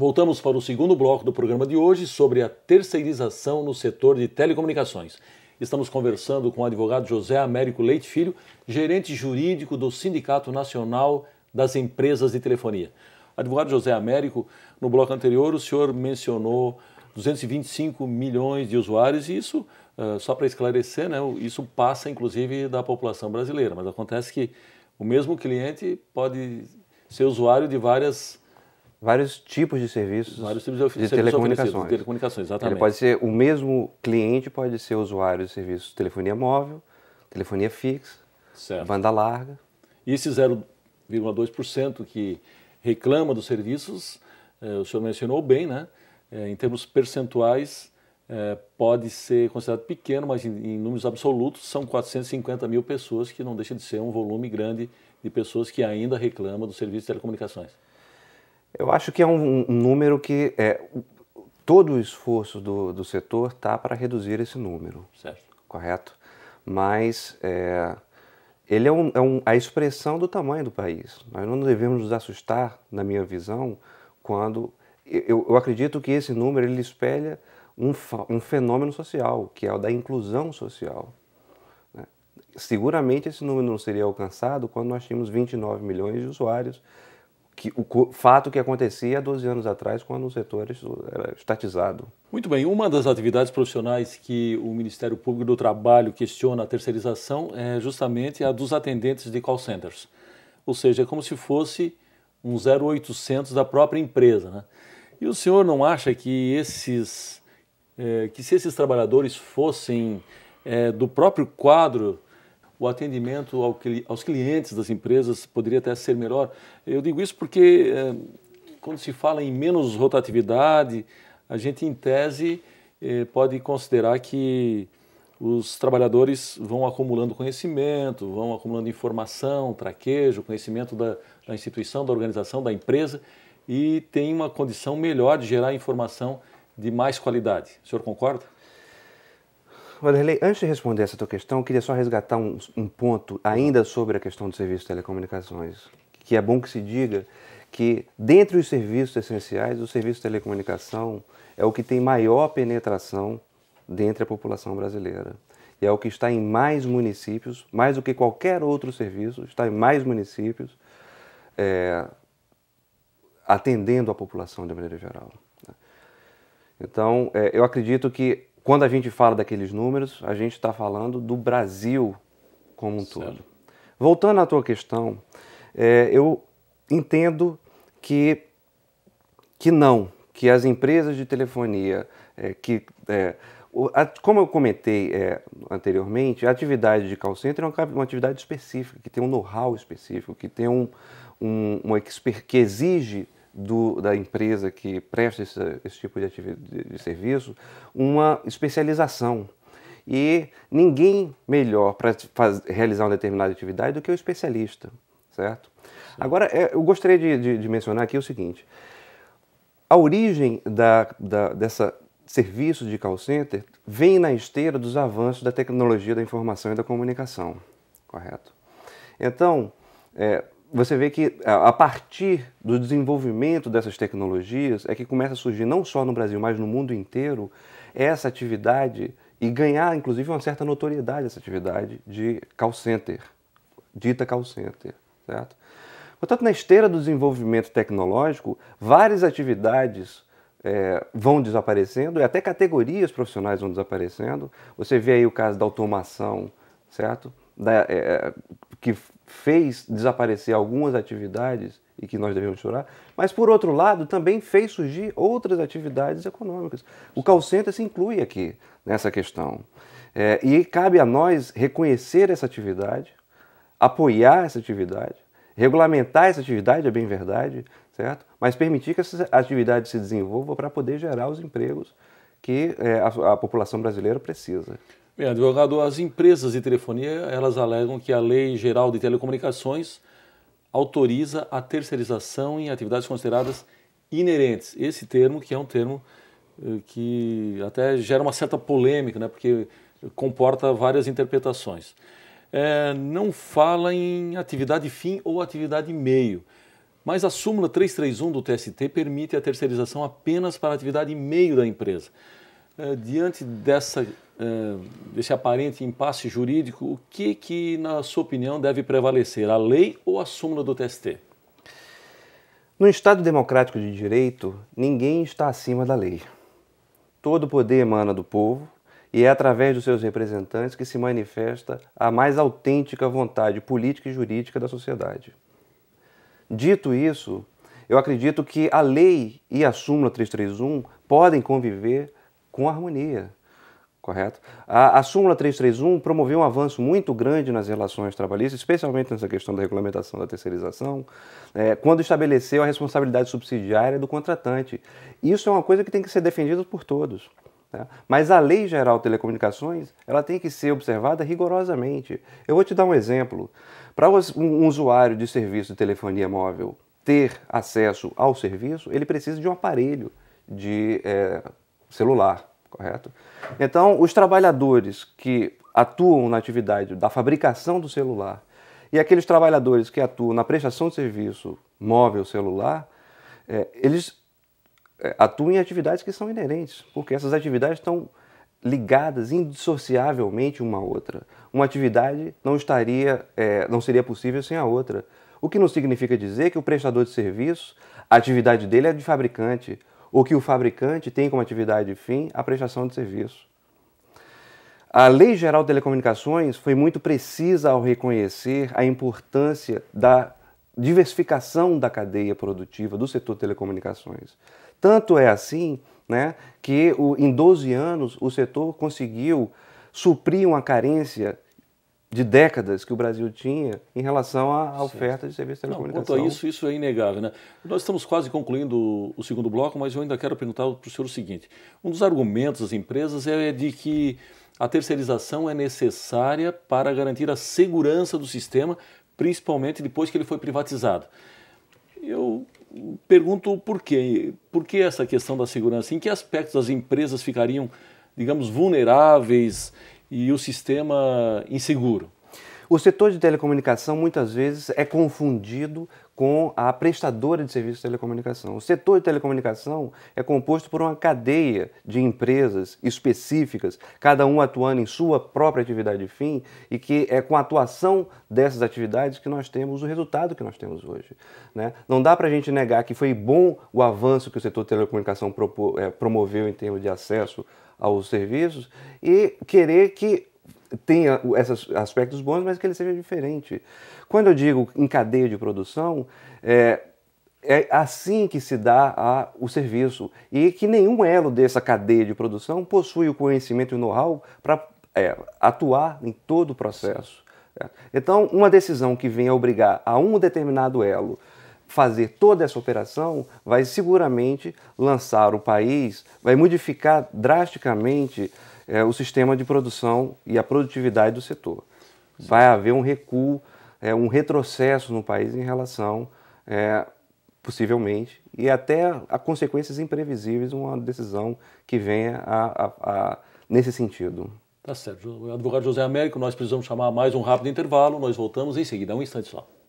Voltamos para o segundo bloco do programa de hoje sobre a terceirização no setor de telecomunicações. Estamos conversando com o advogado José Américo Leite Filho, gerente jurídico do Sindicato Nacional das Empresas de Telefonia. Advogado José Américo, no bloco anterior o senhor mencionou 225 milhões de usuários e isso, eh, só para esclarecer, né, isso passa inclusive da população brasileira, mas acontece que o mesmo cliente pode ser usuário de várias vários tipos de serviços vários tipos de, de serviços telecomunicações. telecomunicações exatamente. Ele pode ser o mesmo cliente pode ser usuário de serviços de telefonia móvel, telefonia fixa, certo. banda larga. E esse 0,2% que reclama dos serviços, eh, o senhor mencionou bem, né? Eh, em termos percentuais, eh, pode ser considerado pequeno, mas em, em números absolutos são 450 mil pessoas, que não deixa de ser um volume grande de pessoas que ainda reclamam do serviço de telecomunicações. Eu acho que é um, um número que é, todo o esforço do, do setor está para reduzir esse número. Certo. Correto? Mas é, ele é, um, é um, a expressão do tamanho do país. Nós não devemos nos assustar, na minha visão, quando. Eu, eu acredito que esse número ele espelha um, um fenômeno social, que é o da inclusão social. Né? Seguramente esse número não seria alcançado quando nós tínhamos 29 milhões de usuários que o fato que acontecia há 12 anos atrás, quando o setor era estatizado. Muito bem, uma das atividades profissionais que o Ministério Público do Trabalho questiona a terceirização é justamente a dos atendentes de call centers. Ou seja, é como se fosse um 0800 da própria empresa. Né? E o senhor não acha que esses, é, que se esses trabalhadores fossem é, do próprio quadro o atendimento ao, aos clientes das empresas poderia até ser melhor. Eu digo isso porque é, quando se fala em menos rotatividade, a gente, em tese, é, pode considerar que os trabalhadores vão acumulando conhecimento, vão acumulando informação, traquejo, conhecimento da, da instituição, da organização, da empresa e tem uma condição melhor de gerar informação de mais qualidade. O senhor concorda? Vanderlei, antes de responder essa tua questão, queria só resgatar um, um ponto ainda sobre a questão do serviço de telecomunicações, que é bom que se diga que, dentre os serviços essenciais, o serviço de telecomunicação é o que tem maior penetração dentre a população brasileira. E é o que está em mais municípios, mais do que qualquer outro serviço, está em mais municípios, é, atendendo a população de maneira geral. Então, é, eu acredito que quando a gente fala daqueles números, a gente está falando do Brasil como um certo. todo. Voltando à tua questão, é, eu entendo que, que não, que as empresas de telefonia, é, que é, o, a, como eu comentei é, anteriormente, a atividade de call center é uma, uma atividade específica, que tem um know-how específico, que tem um, um, uma expert, que exige do, da empresa que presta esse, esse tipo de, de, de serviço uma especialização. E ninguém melhor para realizar uma determinada atividade do que o especialista, certo? Sim. Agora, é, eu gostaria de, de, de, mencionar aqui o seguinte: a origem da, da, dessa serviço de call center vem na esteira dos avanços da tecnologia da informação e da comunicação, correto? Então, é, você vê que a partir do desenvolvimento dessas tecnologias é que começa a surgir não só no Brasil, mas no mundo inteiro essa atividade e ganhar inclusive uma certa notoriedade essa atividade de call center, dita call center, certo? Portanto, na esteira do desenvolvimento tecnológico, várias atividades é, vão desaparecendo e até categorias profissionais vão desaparecendo. Você vê aí o caso da automação, certo? Da, é, é que fez desaparecer algumas atividades e que nós devemos chorar, mas por outro lado também fez surgir outras atividades econômicas. O call center se inclui aqui nessa questão. É, e cabe a nós reconhecer essa atividade, apoiar essa atividade, regulamentar essa atividade, é bem verdade, certo? Mas permitir que essa atividade se desenvolva para poder gerar os empregos que é, a, a população brasileira precisa. Bem, é, advogado, as empresas de telefonia, elas alegam que a Lei Geral de Telecomunicações autoriza a terceirização em atividades consideradas inerentes. Esse termo que é um termo eh, que até gera uma certa polêmica, né, porque comporta várias interpretações. É, não fala em atividade fim ou atividade meio, mas a súmula 331 do TST permite a terceirização apenas para a atividade meio da empresa. É, diante dessa, é, desse aparente impasse jurídico, o que, que, na sua opinião, deve prevalecer, a lei ou a súmula do TST? No Estado democrático de direito, ninguém está acima da lei. Todo poder emana do povo e é através dos seus representantes que se manifesta a mais autêntica vontade política e jurídica da sociedade. Dito isso, eu acredito que a lei e a súmula 331 podem conviver com harmonia. Correto? A, a súmula 331 promoveu um avanço muito grande nas relações trabalhistas, especialmente nessa questão da regulamentação da terceirização, é, quando estabeleceu a responsabilidade subsidiária do contratante. Isso é uma coisa que tem que ser defendida por todos. Né? Mas a Lei Geral de Telecomunicações ela tem que ser observada rigorosamente. Eu vou te dar um exemplo. Para um usuário de serviço de telefonia móvel ter acesso ao serviço, ele precisa de um aparelho de é, celular correto? Então, os trabalhadores que atuam na atividade da fabricação do celular e aqueles trabalhadores que atuam na prestação de serviço móvel celular, é, eles é, atuam em atividades que são inerentes, porque essas atividades estão ligadas indissociavelmente uma à outra. Uma atividade não estaria, é, não seria possível sem a outra. O que não significa dizer que o prestador de serviço, a atividade dele é de fabricante, o que o fabricante tem como atividade fim a prestação de serviço. A Lei Geral de Telecomunicações foi muito precisa ao reconhecer a importância da diversificação da cadeia produtiva do setor telecomunicações. Tanto é assim né, que o, em 12 anos o setor conseguiu suprir uma carência de décadas que o Brasil tinha em relação à oferta de serviços de telecomunicação. Não, quanto a isso, isso é inegável. Né? Nós estamos quase concluindo o segundo bloco, mas eu ainda quero perguntar para o senhor o seguinte. Um dos argumentos das empresas é de que a terceirização é necessária para garantir a segurança do sistema, principalmente depois que ele foi privatizado. Eu pergunto por quê. Por que essa questão da segurança? Em que aspectos as empresas ficariam, digamos, vulneráveis e o sistema inseguro. O setor de telecomunicação muitas vezes é confundido com a prestadora de serviços de telecomunicação. O setor de telecomunicação é composto por uma cadeia de empresas específicas, cada um atuando em sua própria atividade de fim, e que é com a atuação dessas atividades que nós temos o resultado que nós temos hoje. Né? Não dá para a gente negar que foi bom o avanço que o setor de telecomunicação eh, promoveu em termos de acesso aos serviços e querer que tenha esses aspectos bons, mas que ele seja diferente. Quando eu digo em cadeia de produção, é, é assim que se dá a, o serviço e que nenhum elo dessa cadeia de produção possui o conhecimento e o know-how para é, atuar em todo o processo. É. Então, uma decisão que venha obrigar a um determinado elo fazer toda essa operação vai seguramente lançar o país, vai modificar drasticamente é, o sistema de produção e a produtividade do setor. Sim. Vai haver um recuo, é, um retrocesso no país em relação, é, possivelmente, e até a consequências imprevisíveis, uma decisão que venha a, a, a, nesse sentido. Tá certo. O advogado José Américo, nós precisamos chamar mais um rápido intervalo, nós voltamos em seguida, um instante só.